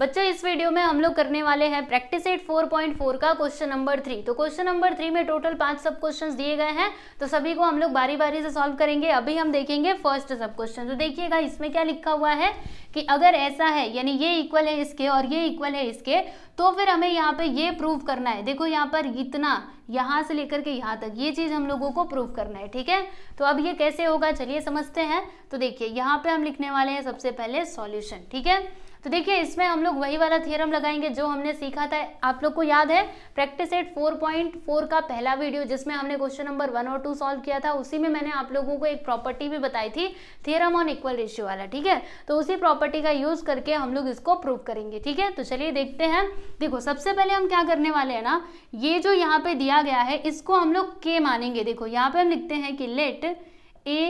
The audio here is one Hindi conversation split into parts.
बच्चों इस वीडियो में हम लोग करने वाले हैं practice eight four point four का क्वेश्चन नंबर थ्री तो क्वेश्चन नंबर थ्री में टोटल पांच सब क्वेश्चन दिए गए हैं तो सभी को हम लोग बारी बारी से सॉल्व करेंगे अभी हम देखेंगे फर्स्ट सब क्वेश्चन तो देखिएगा इसमें क्या लिखा हुआ है कि अगर ऐसा है यानी ये इक्वल है इसके और ये इक्वल है इसके तो फिर हमें यहाँ पे ये प्रूव करना है देखो यहाँ पर इतना यहाँ से लेकर के यहाँ तक ये चीज़ हम लोगों को प्रूव करना है ठीक है तो अब ये कैसे होगा चलिए समझते हैं तो देखिए यहाँ पे हम लिखने वाले हैं सबसे पहले सॉल्यूशन ठीक है तो देखिए इसमें हम लोग वही वाला थ्योरम लगाएंगे जो हमने सीखा था आप लोग को याद है प्रैक्टिस एट 4.4 का पहला वीडियो जिसमें हमने क्वेश्चन नंबर वन और टू सॉल्व किया था उसी में मैंने आप लोगों को एक प्रॉपर्टी भी बताई थी थियरम ऑन इक्वल रेशियो वाला ठीक है तो उसी प्रॉपर्टी का यूज करके हम लोग इसको प्रूव करेंगे ठीक है तो चलिए देखते हैं देखो सबसे पहले हम क्या करने वाले हैं ना ये जो यहाँ पे दिया गया है इसको हम लोग के मानेंगे देखो यहाँ पे हम लिखते हैं कि लेट ए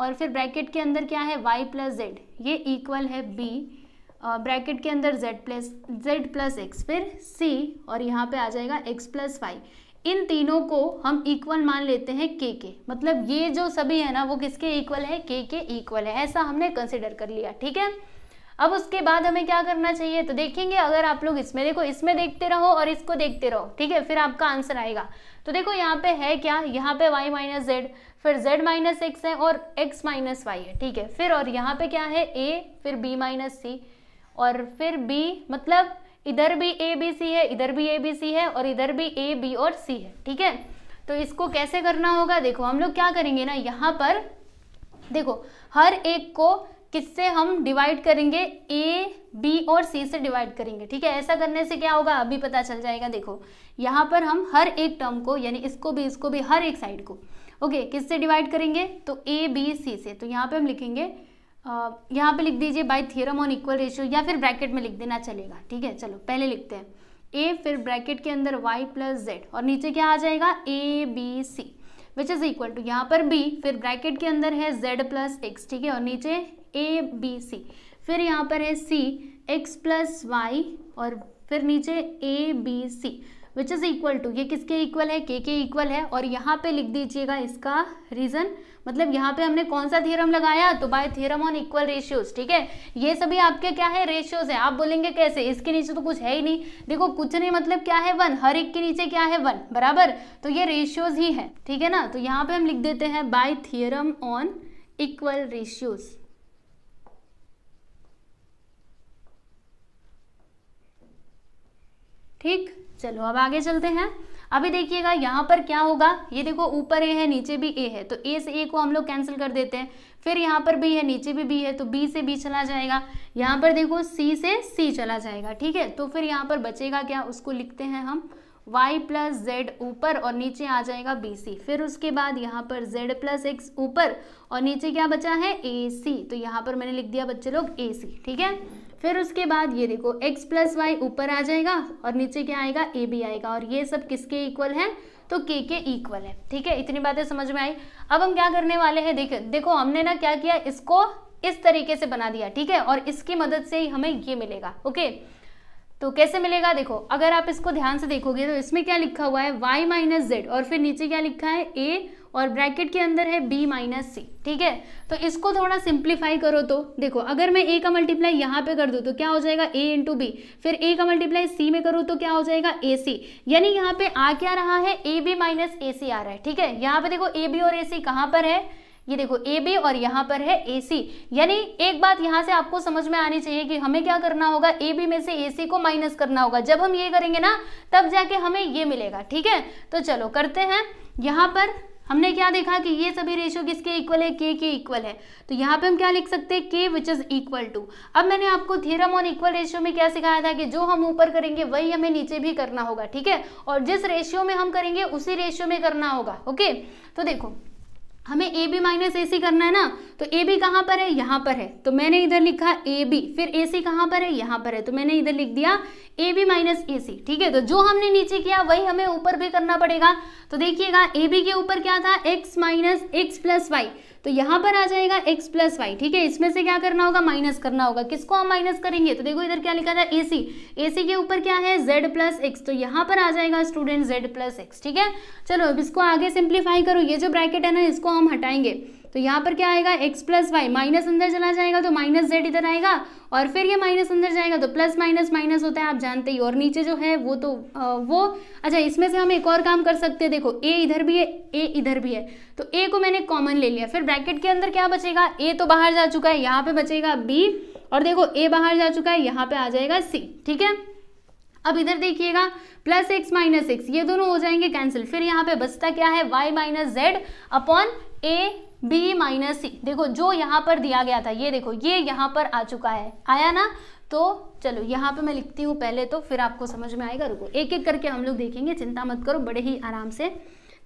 और फिर ब्रैकेट के अंदर क्या है y प्लस जेड ये इक्वल है b ब्रैकेट के अंदर z plus Z plus X फिर c और यहाँ पे आ जाएगा x प्लस वाई इन तीनों को हम इक्वल मान लेते हैं के के मतलब ये जो सभी है ना वो किसके इक्वल है के के इक्वल है ऐसा हमने कंसिडर कर लिया ठीक है अब उसके बाद हमें क्या करना चाहिए तो देखेंगे अगर आप लोग इसमें देखो इसमें देखते रहो और इसको देखते रहो ठीक है फिर आपका आंसर आएगा तो देखो यहाँ पे है क्या यहाँ पे y माइनस जेड फिर z माइनस एक्स है और x माइनस वाई है ठीक है फिर और यहाँ पे क्या है a फिर b माइनस सी और फिर बी मतलब इधर भी ए बी सी है इधर भी ए बी सी है और इधर भी ए बी और सी है ठीक है तो इसको कैसे करना होगा देखो हम लोग क्या करेंगे ना यहाँ पर देखो हर एक को किससे हम डिवाइड करेंगे ए बी और सी से डिवाइड करेंगे ठीक है ऐसा करने से क्या होगा अभी पता चल जाएगा देखो यहाँ पर हम हर एक टर्म को यानी इसको भी इसको भी हर एक साइड को ओके किससे डिवाइड करेंगे तो ए बी सी से तो यहाँ पे हम लिखेंगे यहाँ पे लिख दीजिए by theorem on equal ratio या फिर ब्रैकेट में लिख देना चलेगा ठीक है चलो पहले लिखते हैं ए फिर ब्रैकेट के अंदर वाई प्लस जेड और नीचे क्या आ जाएगा A B C which is equal to यहाँ पर बी फिर ब्रैकेट के अंदर है जेड प्लस एक्स ठीक है और नीचे ए बी सी फिर यहाँ पर है सी एक्स प्लस वाई और फिर नीचे A B C which is equal to ये किसके इक्वल है के के इक्वल है और यहाँ पे लिख दीजिएगा इसका रीज़न मतलब यहाँ पे हमने कौन सा थ्योरम लगाया तो by theorem on equal ratios ठीक है ये सभी आपके क्या है रेशियोज है आप बोलेंगे कैसे इसके नीचे तो कुछ है ही नहीं देखो कुछ नहीं मतलब क्या है वन हर एक के नीचे क्या है वन बराबर तो ये रेशियोज ही है ठीक है ना तो यहाँ पे हम लिख देते हैं by theorem on equal ratios ठीक चलो अब आगे चलते हैं अभी देखिएगा यहाँ पर क्या होगा ये देखो ऊपर ए है नीचे भी ए है तो ए से ए को हम लोग कैंसिल कर देते हैं फिर यहाँ पर भी है नीचे भी बी है तो बी से बी चला जाएगा यहाँ पर देखो सी से सी चला जाएगा ठीक है तो फिर यहाँ पर बचेगा क्या उसको लिखते हैं हम y प्लस जेड ऊपर और नीचे आ जाएगा बी सी फिर उसके बाद यहाँ पर z प्लस एक्स ऊपर और नीचे क्या बचा है ए सी तो यहाँ पर मैंने लिख दिया बच्चे लोग ए सी ठीक है फिर उसके बाद ये देखो x प्लस वाई ऊपर आ जाएगा और नीचे क्या आएगा ए बी आएगा और ये सब किसके इक्वल है तो के के इक्वल है ठीक है इतनी बातें समझ में आई अब हम क्या करने वाले हैं देखो देखो हमने ना क्या किया इसको इस तरीके से बना दिया ठीक है और इसकी मदद से ही हमें ये मिलेगा ओके तो कैसे मिलेगा देखो अगर आप इसको ध्यान से देखोगे तो इसमें क्या लिखा हुआ है y माइनस जेड और फिर नीचे क्या लिखा है a और ब्रैकेट के अंदर है बी माइनस सी ठीक है तो इसको थोड़ा सिंप्लीफाई करो तो देखो अगर मैं ए का मल्टीप्लाई यहाँ पे कर दूँ तो क्या हो जाएगा ए इंटू बी फिर ए का मल्टीप्लाई सी में करूँ तो क्या हो जाएगा ए सी यानी यहाँ पे आ क्या रहा है ए बी माइनस ए सी आ रहा है ठीक है यहाँ पे देखो ए बी और ए सी कहाँ पर है ये देखो ए बी और यहाँ पर है ए सी यानी एक बात यहाँ से आपको समझ में आनी चाहिए कि हमें क्या करना होगा ए बी में से ए सी को माइनस करना होगा जब हम ये करेंगे ना तब जाके हमें ये मिलेगा ठीक है तो चलो करते हैं यहाँ पर हमने क्या देखा कि ये सभी रेशियो किसके इक्वल है के के इक्वल है तो यहाँ पे हम क्या लिख सकते हैं के विच इज इक्वल टू अब मैंने आपको थ्योरम ऑन इक्वल रेशियो में क्या सिखाया था कि जो हम ऊपर करेंगे वही हमें नीचे भी करना होगा ठीक है और जिस रेशियो में हम करेंगे उसी रेशियो में करना होगा ओके तो देखो हमें ए बी माइनस ए सी करना है ना तो ए बी कहाँ पर है यहाँ पर है तो मैंने इधर लिखा ए बी फिर ए सी कहाँ पर है यहाँ पर है तो मैंने इधर लिख दिया ए बी माइनस ए सी ठीक है तो जो हमने नीचे किया वही हमें ऊपर भी करना पड़ेगा तो देखिएगा ए बी के ऊपर क्या था X minus X plus Y तो यहाँ पर आ जाएगा एक्स प्लस वाई ठीक है इसमें से क्या करना होगा माइनस करना होगा किसको हम माइनस करेंगे तो देखो इधर क्या लिखा था ए सी ए सी के ऊपर क्या है जेड प्लस एक्स तो यहाँ पर आ जाएगा स्टूडेंट जेड प्लस एक्स ठीक है चलो अब इसको आगे सिंप्लीफाई करो ये जो ब्रैकेट है ना इसको हम हटाएंगे तो यहाँ पर क्या आएगा x प्लस वाई माइनस अंदर चला जाएगा तो माइनस जेड इधर आएगा और फिर ये माइनस अंदर जाएगा तो प्लस माइनस माइनस होता है आप जानते ही और नीचे जो है वो तो आ, वो अच्छा इसमें से हम एक और काम कर सकते हैं देखो ए इधर भी है ए इधर भी है तो ए को मैंने कॉमन ले लिया फिर ब्रैकेट के अंदर क्या बचेगा ए तो बाहर जा चुका है यहाँ पे बचेगा बी और देखो ए बाहर जा चुका है यहाँ पे आ जाएगा सी ठीक है अब इधर देखिएगा प्लस एक्स माइनस एक्स ये दोनों हो जाएंगे कैंसिल फिर यहाँ पे बचता क्या है Y minus Z upon A B minus C देखो जो यहाँ पर दिया गया था ये देखो ये यहाँ पर आ चुका है आया ना तो चलो यहाँ पे मैं लिखती हूँ पहले तो फिर आपको समझ में आएगा रुको एक एक करके हम लोग देखेंगे चिंता मत करो बड़े ही आराम से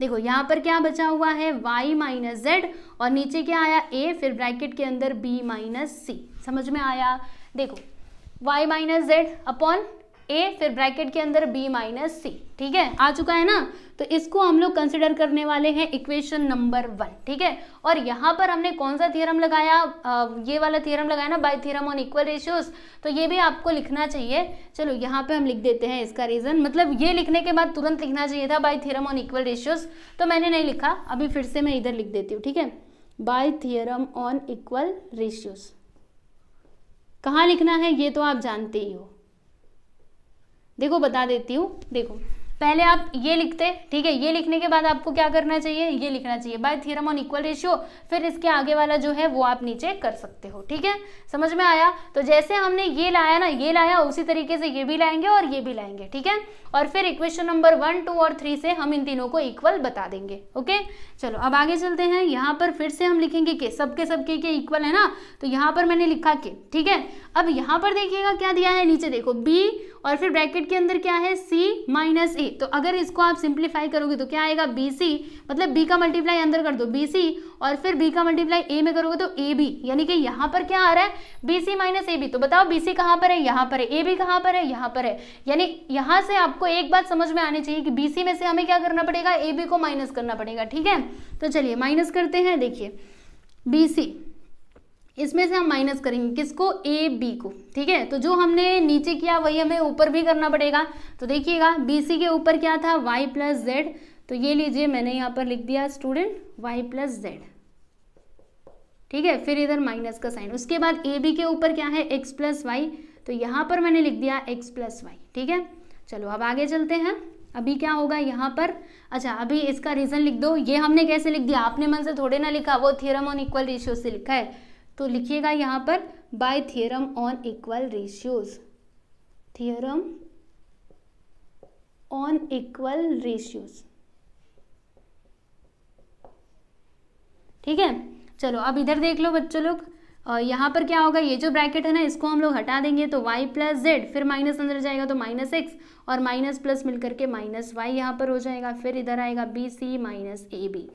देखो यहाँ पर क्या बचा हुआ है y माइनस जेड और नीचे क्या आया a फिर ब्रैकेट के अंदर b माइनस सी समझ में आया देखो y माइनस जेड अपॉन ए फिर ब्रैकेट के अंदर b माइनस सी ठीक है आ चुका है ना तो इसको हम लोग कंसिडर करने वाले हैं इक्वेशन नंबर वन ठीक है और यहाँ पर हमने कौन सा थियरम लगाया आ, ये वाला थियरम लगाया ना by theorem on equal ratios तो ये भी आपको लिखना चाहिए चलो यहाँ पे हम लिख देते हैं इसका रीज़न मतलब ये लिखने के बाद तुरंत लिखना चाहिए था by theorem on equal ratios तो मैंने नहीं लिखा अभी फिर से मैं इधर लिख देती हूँ ठीक है by theorem on equal ratios कहाँ लिखना है ये तो आप जानते ही हो देखो बता देती हूँ देखो पहले आप ये लिखते ठीक है ये लिखने के बाद आपको क्या करना चाहिए ये लिखना चाहिए by theorem on equal ratio फिर इसके आगे वाला जो है वो आप नीचे कर सकते हो ठीक है समझ में आया तो जैसे हमने ये लाया ना ये लाया उसी तरीके से ये भी लाएंगे और ये भी लाएंगे ठीक है और फिर इक्वेशन नंबर वन टू और थ्री से हम इन तीनों को इक्वल बता देंगे ओके चलो अब आगे चलते हैं यहाँ पर फिर से हम लिखेंगे के सबके सबके के इक्वल है ना तो यहाँ पर मैंने लिखा के ठीक है अब यहाँ पर देखिएगा क्या दिया है नीचे देखो बी और फिर ब्रैकेट के अंदर क्या है सी माइनस ए तो अगर इसको आप सिंप्लीफाई करोगे तो क्या आएगा बी सी मतलब बी का मल्टीप्लाई अंदर कर दो बी सी और फिर बी का मल्टीप्लाई ए में करोगे तो ए बी यानी कि यहाँ पर क्या आ रहा है B C minus A B तो बताओ बी सी कहाँ पर है यहाँ पर है ए बी कहाँ पर है यहाँ पर है यानी यहाँ से आपको एक बात समझ में आनी चाहिए कि बी सी में से हमें क्या करना पड़ेगा ए बी को माइनस करना पड़ेगा ठीक है तो चलिए माइनस करते हैं देखिए बी सी इसमें से हम माइनस करेंगे किसको ए बी को ठीक है तो जो हमने नीचे किया वही हमें ऊपर भी करना पड़ेगा तो देखिएगा बी सी के ऊपर क्या था वाई प्लस जेड तो ये लीजिए मैंने यहाँ पर लिख दिया स्टूडेंट वाई प्लस जेड ठीक है फिर इधर माइनस का साइन उसके बाद ए बी के ऊपर क्या है एक्स प्लस वाई तो यहाँ पर मैंने लिख दिया एक्स प्लस वाई ठीक है चलो अब आगे चलते हैं अभी क्या होगा यहाँ पर अच्छा अभी इसका रीज़न लिख दो ये हमने कैसे लिख दिया आपने मन से थोड़े ना लिखा वो थियरम ऑन इक्वल रेशियो से लिखा है तो लिखिएगा यहाँ पर by theorem on equal ratios theorem on equal ratios ठीक है चलो अब इधर देख लो बच्चों लोग यहाँ पर क्या होगा ये जो ब्रैकेट है ना इसको हम लोग हटा देंगे तो y प्लस जेड फिर माइनस अंदर जाएगा तो माइनस एक्स और माइनस प्लस मिलकर के माइनस वाई यहाँ पर हो जाएगा फिर इधर आएगा B C minus A B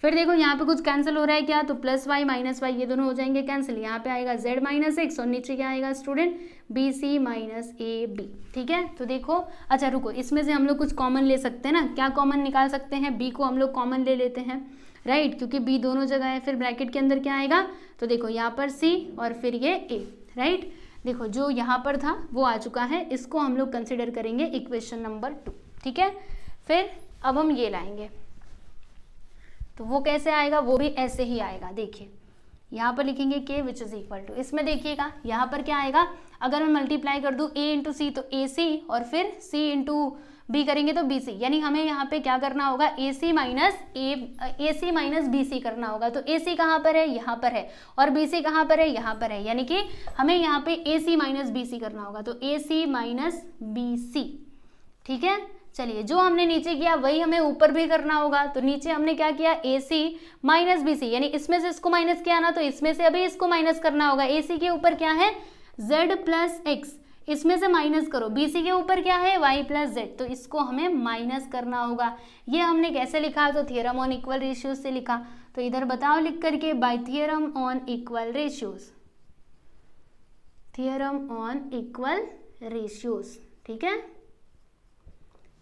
फिर देखो यहाँ पे कुछ कैंसिल हो रहा है क्या तो प्लस वाई माइनस वाई ये दोनों हो जाएंगे कैंसिल यहाँ पे आएगा जेड माइनस एक्स और नीचे क्या आएगा student B C minus A B ठीक है तो देखो अच्छा रुको इसमें से हम लोग कुछ कॉमन ले सकते हैं ना क्या कॉमन निकाल सकते हैं बी को हम लोग कॉमन ले लेते हैं राइट right, क्योंकि बी दोनों जगह है फिर ब्रैकेट के अंदर क्या आएगा तो देखो यहाँ पर सी और फिर ये ए राइट right? देखो जो यहाँ पर था वो आ चुका है इसको हम लोग कंसिडर करेंगे इक्वेशन नंबर टू ठीक है फिर अब हम ये लाएंगे तो वो कैसे आएगा वो भी ऐसे ही आएगा देखिए यहाँ पर लिखेंगे के विच इज इक्वल टू इसमें देखिएगा यहाँ पर क्या आएगा अगर मैं मल्टीप्लाई कर दूँ ए इंटू सी तो ए सी और फिर सी इंटू बी करेंगे तो बी सी यानी हमें यहाँ पे क्या करना होगा A C minus A A C minus B C करना होगा तो ए सी कहाँ पर है यहाँ पर है और बी सी कहाँ पर है यहाँ पर है यानी कि हमें यहाँ पे ए सी माइनस बी सी करना होगा तो ए सी माइनस बी सी ठीक है चलिए जो हमने नीचे किया वही हमें ऊपर भी करना होगा तो नीचे हमने क्या किया ए सी माइनस बी सी यानी इसमें से इसको माइनस किया ना तो इसमें से अभी इसको माइनस करना होगा ए सी के ऊपर क्या है जेड प्लस एक्स इसमें से माइनस करो बी सी के ऊपर क्या है वाई प्लस जेड तो इसको हमें माइनस करना होगा ये हमने कैसे लिखा तो थियरम ऑन इक्वल रेशियोज से लिखा तो इधर बताओ लिख करके by theorem on equal ratios theorem on equal ratios ठीक है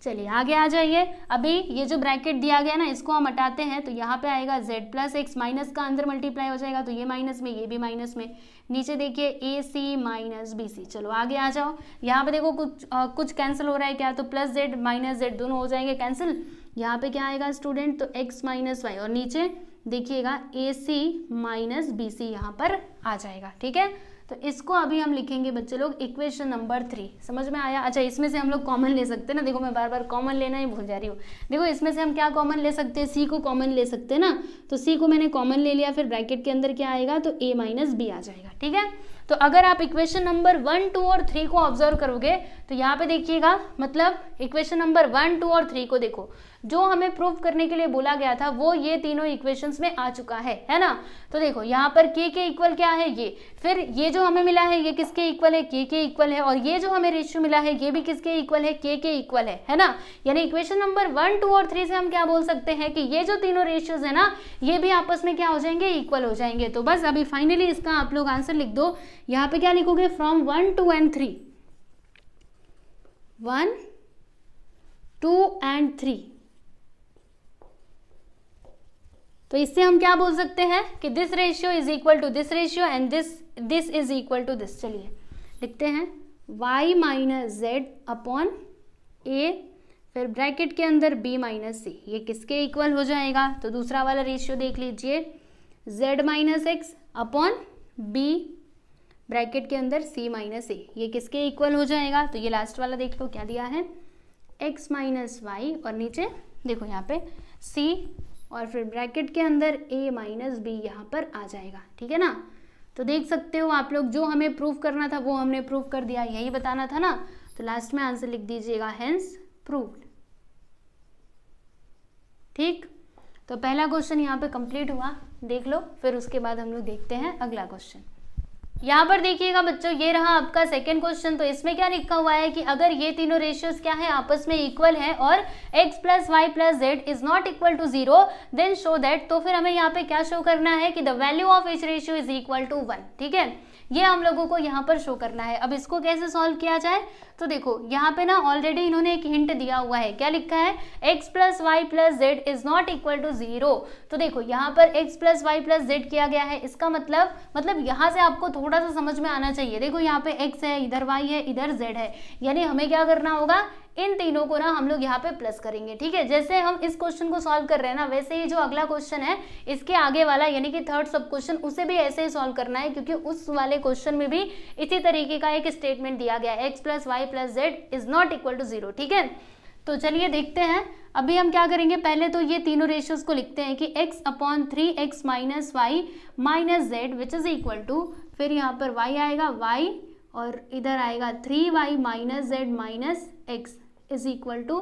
चलिए आगे आ जाइए अभी ये जो ब्रैकेट दिया गया ना इसको हम हटाते हैं तो यहाँ पे आएगा z प्लस एक्स माइनस का अंदर मल्टीप्लाई हो जाएगा तो ये माइनस में ये भी माइनस में नीचे देखिए ए सी माइनस बी सी चलो आगे आ जाओ यहाँ पे देखो कुछ आ, कुछ कैंसिल हो रहा है क्या तो प्लस जेड माइनस जेड दोनों हो जाएंगे कैंसिल यहाँ पे क्या आएगा स्टूडेंट तो एक्स माइनस वाई और नीचे देखिएगा ए सी माइनस बी सी यहाँ पर आ जाएगा ठीक है तो इसको अभी हम लिखेंगे बच्चे लोग इक्वेशन नंबर थ्री समझ में आया अच्छा इसमें से हम लोग कॉमन ले सकते हैं ना देखो मैं बार बार कॉमन लेना ही भूल जा रही हूँ देखो इसमें से हम क्या कॉमन ले सकते हैं सी को कॉमन ले सकते हैं ना तो सी को मैंने कॉमन ले लिया फिर ब्रैकेट के अंदर क्या आएगा तो ए माइनस बी आ जाएगा ठीक है तो अगर आप इक्वेशन नंबर वन टू और थ्री को ऑब्जर्व करोगे तो यहाँ पे देखिएगा मतलब इक्वेशन नंबर वन टू और थ्री को देखो जो हमें प्रूव करने के लिए बोला गया था वो ये तीनों इक्वेशंस में आ चुका है है ना तो देखो यहाँ पर के के इक्वल क्या है ये फिर ये जो हमें मिला है ये किसके इक्वल है के के इक्वल है और ये जो हमें रेशियो मिला है ये भी किसके इक्वल है के के इक्वल है है ना यानी इक्वेशन नंबर वन टू और थ्री से हम क्या बोल सकते हैं कि ये जो तीनों रेशियोज है ना ये भी आपस में क्या हो जाएंगे इक्वल हो जाएंगे तो बस अभी फाइनली इसका आप लोग आंसर लिख दो यहाँ पे क्या लिखोगे from one two and three one two and three तो इससे हम क्या बोल सकते हैं कि this ratio is equal to this ratio and this this is equal to this चलिए लिखते हैं y माइनस जेड अपॉन ए फिर ब्रैकेट के अंदर b माइनस सी ये किसके इक्वल हो जाएगा तो दूसरा वाला रेशियो देख लीजिए z minus x upon b bracket के अंदर c माइनस ए ये किसके इक्वल हो जाएगा तो ये लास्ट वाला देख लो क्या दिया है x माइनस वाई और नीचे देखो यहाँ पे c और फिर ब्रैकेट के अंदर ए माइनस बी यहाँ पर आ जाएगा ठीक है ना तो देख सकते हो आप लोग जो हमें प्रूफ करना था वो हमने प्रूफ कर दिया यही बताना था ना तो लास्ट में आंसर लिख दीजिएगा हेंस प्रूफ ठीक तो पहला क्वेश्चन यहाँ पे कंप्लीट हुआ देख लो फिर उसके बाद हम लोग देखते हैं अगला क्वेश्चन यहाँ पर देखिएगा बच्चों ये रहा आपका सेकेंड क्वेश्चन तो इसमें क्या लिखा हुआ है कि अगर ये तीनों रेशियोज क्या है आपस में इक्वल है और x plus y plus z is not equal to zero then show that तो फिर हमें यहाँ पे क्या शो करना है कि the value of each ratio is equal to one ठीक है ये हम लोगों को यहाँ पर शो करना है अब इसको कैसे सॉल्व किया जाए तो देखो यहाँ पे ना ऑलरेडी इन्होंने एक हिंट दिया हुआ है क्या लिखा है x plus y plus z is not equal to zero तो देखो यहाँ पर x plus y plus z किया गया है इसका मतलब मतलब यहाँ से आपको थोड़ा सा समझ में आना चाहिए देखो यहाँ पे x है इधर y है इधर z है यानी हमें क्या करना होगा इन तीनों को ना हम लोग यहाँ पे प्लस करेंगे ठीक है जैसे हम इस क्वेश्चन को सॉल्व कर रहे हैं ना वैसे ही जो अगला क्वेश्चन है इसके आगे वाला यानी कि थर्ड सब क्वेश्चन उसे भी ऐसे ही सॉल्व करना है क्योंकि उस वाले क्वेश्चन में भी इसी तरीके का एक स्टेटमेंट दिया गया है x plus y plus z is not equal to zero ठीक है तो चलिए देखते हैं अभी हम क्या करेंगे पहले तो ये तीनों रेशियोज को लिखते हैं कि x upon three x minus y minus z which is equal to फिर यहाँ पर वाई आएगा वाई और इधर आएगा three y minus z minus x is equal to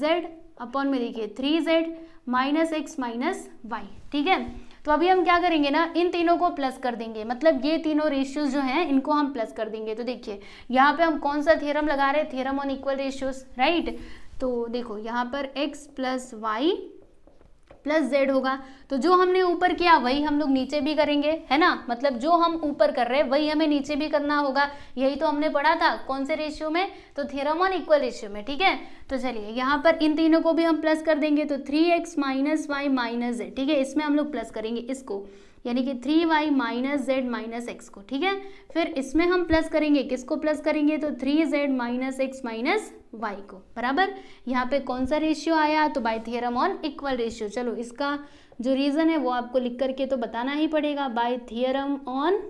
z upon में देखिए three z minus x minus y ठीक है तो अभी हम क्या करेंगे ना इन तीनों को प्लस कर देंगे मतलब ये तीनों रेशियोज जो हैं इनको हम प्लस कर देंगे तो देखिए यहाँ पे हम कौन सा थ्योरम लगा रहे हैं theorem on equal ratios right तो देखो यहाँ पर x plus y plus z होगा तो जो हमने ऊपर किया वही हम लोग नीचे भी करेंगे है ना मतलब जो हम ऊपर कर रहे हैं वही हमें नीचे भी करना होगा यही तो हमने पढ़ा था कौन से रेशियो में तो थेरम ऑन इक्वल रेशियो में ठीक है तो चलिए यहाँ पर इन तीनों को भी हम प्लस कर देंगे तो three x minus y minus z ठीक है इसमें हम लोग प्लस करेंगे इसको यानी कि three y minus z minus x को ठीक है फिर इसमें हम प्लस करेंगे किसको प्लस करेंगे तो three z minus x minus y को बराबर यहाँ पे कौन सा रेशियो आया तो by theorem on equal ratio चलो इसका जो रीज़न है वो आपको लिख करके तो बताना ही पड़ेगा by theorem on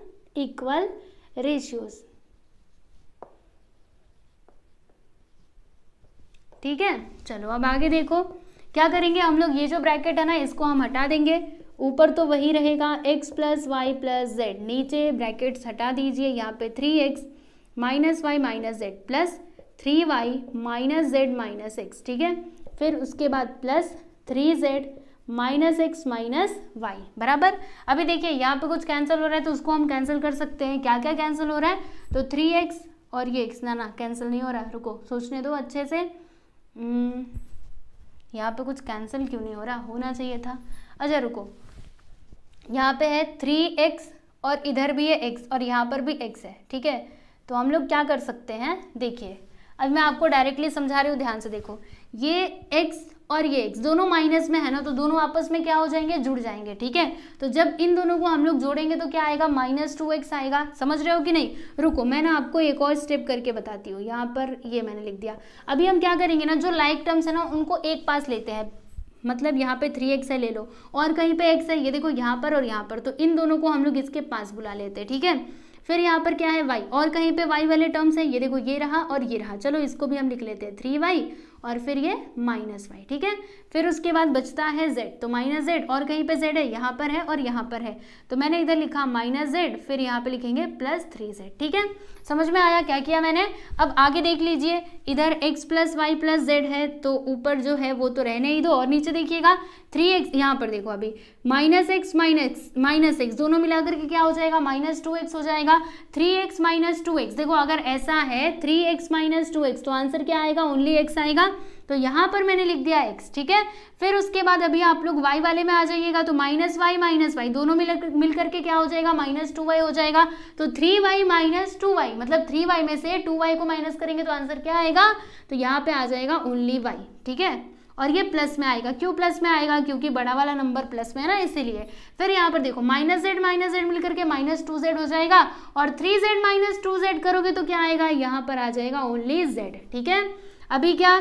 equal ratios ठीक है चलो अब आगे देखो क्या करेंगे हम लोग ये जो ब्रैकेट है ना इसको हम हटा देंगे ऊपर तो वही रहेगा x plus y plus z नीचे ब्रैकेट्स हटा दीजिए यहाँ पे three x minus y minus z plus three y minus z minus x ठीक है फिर उसके बाद plus three z minus x minus y बराबर अभी देखिए यहाँ पे कुछ कैंसिल हो रहा है तो उसको हम कैंसिल कर सकते हैं क्या क्या कैंसिल हो रहा है तो थ्री एक्स और ये एक्स ना ना कैंसिल नहीं हो रहा रुको सोचने दो अच्छे से हम्म, यहाँ पे कुछ कैंसिल क्यों नहीं हो रहा होना चाहिए था अच्छा रुको यहाँ पे है थ्री एक्स और इधर भी है एक्स और यहाँ पर भी एक्स है ठीक है तो हम लोग क्या कर सकते हैं देखिए अब मैं आपको डायरेक्टली समझा रही हूँ ध्यान से देखो ये एक्स और ये एक्स दोनों माइनस में है ना तो दोनों आपस में क्या हो जाएंगे जुड़ जाएंगे ठीक है तो जब इन दोनों को हम लोग जोड़ेंगे तो क्या आएगा माइनस टू एक्स आएगा समझ रहे हो कि नहीं रुको मैं ना आपको एक और स्टेप करके बताती हूँ यहाँ पर ये मैंने लिख दिया अभी हम क्या करेंगे ना जो लाइक टर्म्स है ना उनको एक पास लेते हैं मतलब यहाँ पे थ्री एक्स है ले लो और कहीं पे एक्स है ये देखो यहाँ पर और यहाँ पर तो इन दोनों को हम लोग इसके पास बुला लेते हैं ठीक है फिर यहाँ पर क्या है वाई और कहीं पे वाई वाले टर्म्स है ये देखो ये रहा और ये रहा चलो इसको भी हम लिख लेते हैं थ्री वाई और फिर ये माइनस वाई ठीक है फिर उसके बाद बचता है जेड तो माइनस जेड और कहीं पे जेड है यहाँ पर है और यहाँ पर है तो मैंने इधर लिखा माइनस जेड फिर यहाँ पे लिखेंगे प्लस थ्री जेड ठीक है समझ में आया क्या किया मैंने अब आगे देख लीजिए इधर x plus y plus z है तो ऊपर जो है वो तो रहने ही दो और नीचे देखिएगा थ्री एक्स यहाँ पर देखो अभी minus x minus minus x दोनों मिलाकर के क्या हो जाएगा माइनस टू एक्स हो जाएगा three x minus two x देखो अगर ऐसा है three x minus two x तो आंसर क्या आएगा ओनली एक्स आएगा तो यहां पर मैंने लिख दिया एक्स ठीक है फिर उसके बाद अभी आप लोग वाई वाले में आ जाइएगा तो माइनस वाई माइनस वाई दोनों मिलकर मिल करके क्या हो जाएगा माइनस टू वाई हो जाएगा तो three y minus two y मतलब थ्री वाई में से टू वाई को माइनस करेंगे तो आंसर क्या आएगा तो यहाँ पे आ जाएगा ओनली वाई ठीक है और ये प्लस में आएगा क्यों प्लस में आएगा क्योंकि बड़ा वाला नंबर प्लस में है ना इसीलिए फिर यहाँ पर देखो माइनस जेड माइनस जेड मिलकर के माइनस टू जेड हो जाएगा और three z minus two z करोगे तो क्या आएगा यहाँ पर आ जाएगा ओनली जेड ठीक है अभी क्या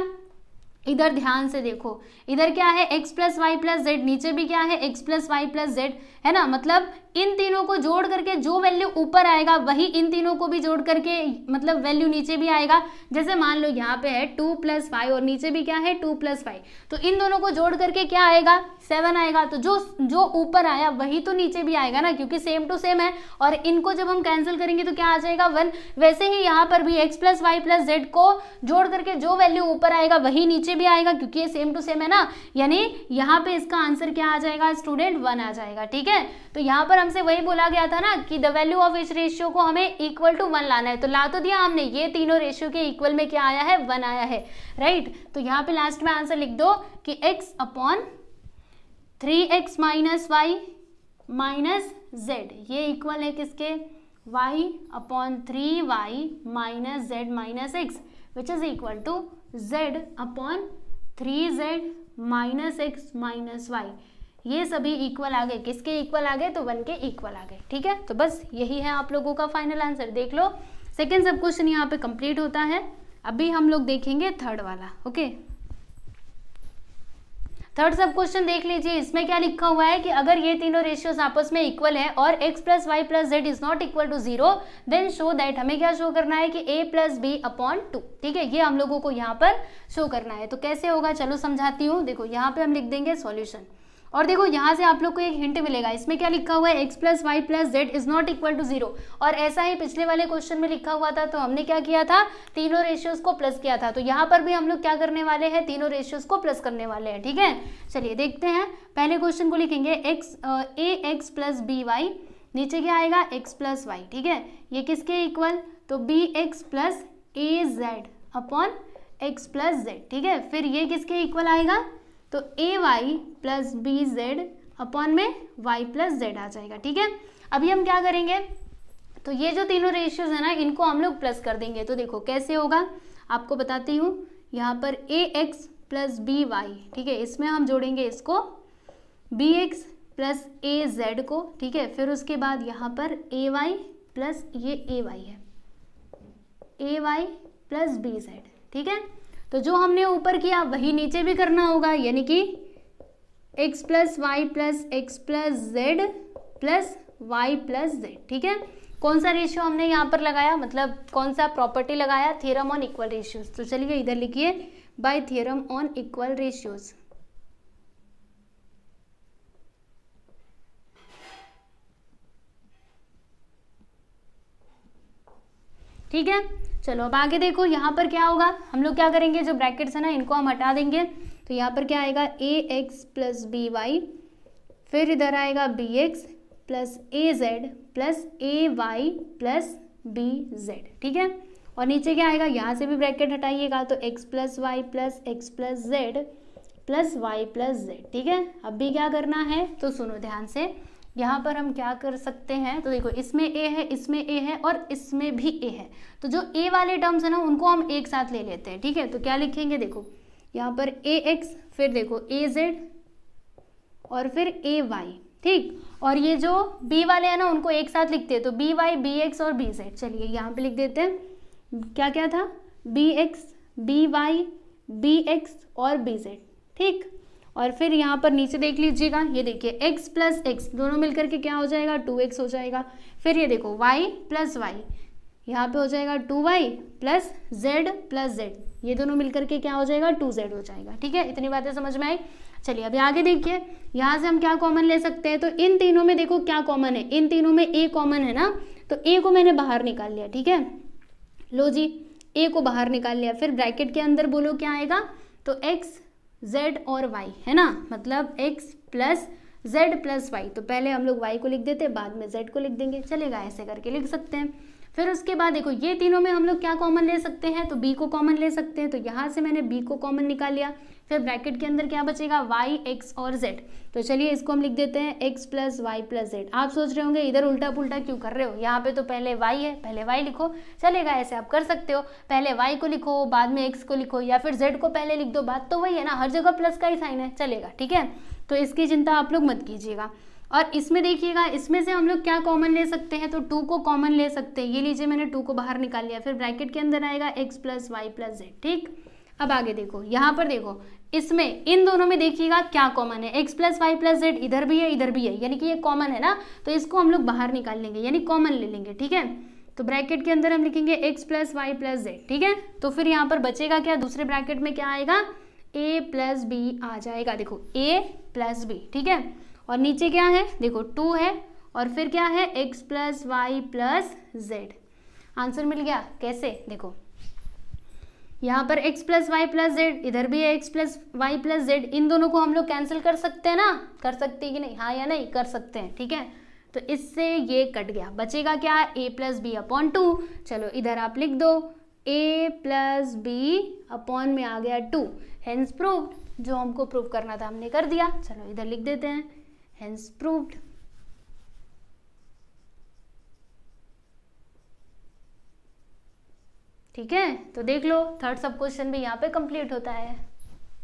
इधर ध्यान से देखो इधर क्या है x plus y plus z नीचे भी क्या है x plus y plus z है ना मतलब इन तीनों को जोड़ करके जो वैल्यू ऊपर आएगा वही इन तीनों को भी जोड़ करके मतलब वैल्यू नीचे भी आएगा जैसे मान लो यहाँ पे है टू प्लस फाइव और नीचे भी क्या है टू प्लस फाइव तो इन दोनों को जोड़ करके क्या आएगा सेवन आएगा तो जो जो ऊपर आया वही तो नीचे भी आएगा ना क्योंकि सेम टू सेम है और इनको जब हम कैंसिल करेंगे तो क्या आ जाएगा वन वैसे ही यहाँ पर भी x plus y plus z को जोड़ करके जो वैल्यू ऊपर आएगा वही नीचे भी आएगा क्योंकि ये सेम टू सेम है ना यानी यहाँ पे इसका आंसर क्या आ जाएगा स्टूडेंट वन आ जाएगा ठीक है तो यहाँ पर हमसे वही बोला गया था ना कि द वैल्यू ऑफ इस रेशियो को हमें इक्वल टू वन लाना है तो ला तो दिया हमने ये तीनों रेशियो के इक्वल में क्या आया है वन आया है राइट तो यहाँ पे लास्ट में आंसर लिख दो कि x upon three x minus y minus z ये इक्वल है किसके y upon three y minus z minus x which is equal to z upon three z minus x minus y ये सभी इक्वल आ गए किसके इक्वल आ गए तो वन के इक्वल आ गए ठीक है तो बस यही है आप लोगों का फाइनल आंसर देख लो सेकेंड सब क्वेश्चन यहाँ पे कंप्लीट होता है अभी हम लोग देखेंगे थर्ड वाला ओके थर्ड सब क्वेश्चन देख लीजिए इसमें क्या लिखा हुआ है कि अगर ये तीनों रेशियोज आपस में इक्वल है और x plus y plus z is not equal to zero then show that हमें क्या शो करना है कि a plus b upon two ठीक है ये हम लोगों को यहाँ पर शो करना है तो कैसे होगा चलो समझाती हूँ देखो यहाँ पे हम लिख देंगे सॉल्यूशन और देखो यहाँ से आप लोग को एक हिंट मिलेगा इसमें क्या लिखा हुआ है x plus y plus z is not equal to zero और ऐसा ही पिछले वाले क्वेश्चन में लिखा हुआ था तो हमने क्या किया था तीनों रेशियोज को प्लस किया था तो यहाँ पर भी हम लोग क्या करने वाले हैं तीनों रेशियोज को प्लस करने वाले हैं ठीक है चलिए देखते हैं पहले क्वेश्चन को लिखेंगे x a x plus b y नीचे क्या आएगा एक्स प्लस वाई ठीक है ये किसके इक्वल तो b x plus a z upon x plus z ठीक है फिर ये किसके इक्वल आएगा तो a y plus b z upon में वाई प्लस जेड आ जाएगा ठीक है अभी हम क्या करेंगे तो ये जो तीनों रेशियोज है ना इनको हम लोग प्लस कर देंगे तो देखो कैसे होगा आपको बताती हूँ यहाँ पर a x plus b y ठीक है इसमें हम जोड़ेंगे इसको b x plus a z को ठीक है फिर उसके बाद यहाँ पर ए वाई प्लस ये ए वाई है a y plus b z ठीक है तो जो हमने ऊपर किया वही नीचे भी करना होगा यानी कि x plus y plus x plus Z plus y plus z ठीक है कौन सा रेशियो हमने यहाँ पर लगाया मतलब कौन सा प्रॉपर्टी लगाया थियरम ऑन इक्वल रेशियोज तो चलिए इधर लिखिए by theorem on equal ratios ठीक है चलो अब आगे देखो यहाँ पर क्या होगा हम लोग क्या करेंगे जो ब्रैकेट्स है ना इनको हम हटा देंगे तो यहाँ पर क्या आएगा a x plus b y फिर इधर आएगा b x plus a z plus a y plus b z ठीक है और नीचे क्या आएगा यहाँ से भी ब्रैकेट हटाइएगा तो x plus y plus x plus Z plus y plus z ठीक है अब भी क्या करना है तो सुनो ध्यान से यहाँ पर हम क्या कर सकते हैं तो देखो इसमें ए है इसमें ए है और इसमें भी ए है तो जो ए वाले टर्म्स है ना उनको हम एक साथ ले लेते हैं ठीक है तो क्या लिखेंगे देखो यहाँ पर ए एक्स फिर देखो ए जेड और फिर ए वाई ठीक और ये जो बी वाले हैं ना उनको एक साथ लिखते हैं तो बी वाई बी एक्स और बी जेड चलिए यहाँ पर लिख देते हैं क्या क्या था b x b y b x और बी जेड ठीक और फिर यहाँ पर नीचे देख लीजिएगा ये देखिए x प्लस एक्स दोनों मिलकर के क्या हो जाएगा टू एक्स हो जाएगा फिर ये देखो y प्लस वाई यहाँ पे हो जाएगा two y plus Z plus Z ये दोनों मिलकर के क्या हो जाएगा टू जेड हो जाएगा ठीक है इतनी बातें समझ में आई चलिए अभी आगे देखिए यहाँ से हम क्या कॉमन ले सकते हैं तो इन तीनों में देखो क्या कॉमन है इन तीनों में ए कॉमन है ना तो ए को मैंने बाहर निकाल लिया ठीक है लो जी ए को बाहर निकाल लिया फिर ब्रैकेट के अंदर बोलो क्या आएगा तो एक्स जेड और वाई है ना मतलब x plus Z plus Y तो पहले हम लोग वाई को लिख देते हैं बाद में जेड को लिख देंगे चलेगा ऐसे करके लिख सकते हैं फिर उसके बाद देखो ये तीनों में हम लोग क्या कॉमन ले सकते हैं तो बी को कॉमन ले सकते हैं तो यहाँ से मैंने बी को कॉमन निकाल लिया फिर ब्रैकेट के अंदर क्या बचेगा वाई एक्स और जेड तो चलिए इसको हम लिख देते हैं x plus y plus z आप सोच रहे होंगे इधर उल्टा पुल्टा क्यों कर रहे हो यहाँ पे तो पहले वाई है पहले वाई लिखो चलेगा ऐसे आप कर सकते हो पहले वाई को लिखो बाद में एक्स को लिखो या फिर जेड को पहले लिख दो बात तो वही है ना हर जगह प्लस का ही साइन है चलेगा ठीक है तो इसकी चिंता आप लोग मत कीजिएगा और इसमें देखिएगा इसमें से हम लोग क्या कॉमन ले सकते हैं तो टू को कॉमन ले सकते हैं ये लीजिए मैंने टू को बाहर निकाल लिया फिर ब्रैकेट के अंदर आएगा x plus y plus z ठीक अब आगे देखो यहाँ पर देखो इसमें इन दोनों में देखिएगा क्या कॉमन है x plus y plus z इधर भी है इधर भी है यानी कि ये कॉमन है ना तो इसको हम लोग बाहर निकाल लेंगे यानी कॉमन ले लेंगे ठीक है तो ब्रैकेट के अंदर हम लिखेंगे x plus y plus z ठीक है तो फिर यहाँ पर बचेगा क्या दूसरे ब्रैकेट में क्या आएगा a प्लस बी आ जाएगा देखो a प्लस बी ठीक है और नीचे क्या है देखो टू है और फिर क्या है x plus y plus z answer मिल गया कैसे देखो यहाँ पर x plus y plus z इधर भी है x plus y plus z इन दोनों को हम लोग कैंसिल कर सकते हैं ना कर सकते हैं कि नहीं हाँ या नहीं कर सकते हैं ठीक है तो इससे ये कट गया बचेगा क्या a plus b upon two चलो इधर आप लिख दो a प्लस बी अपॉन में आ गया टू हेंस प्रूव जो हमको प्रूव करना था हमने कर दिया चलो इधर लिख देते हैं hence proved ठीक है तो देख लो थर्ड सब क्वेश्चन भी यहाँ पे कंप्लीट होता है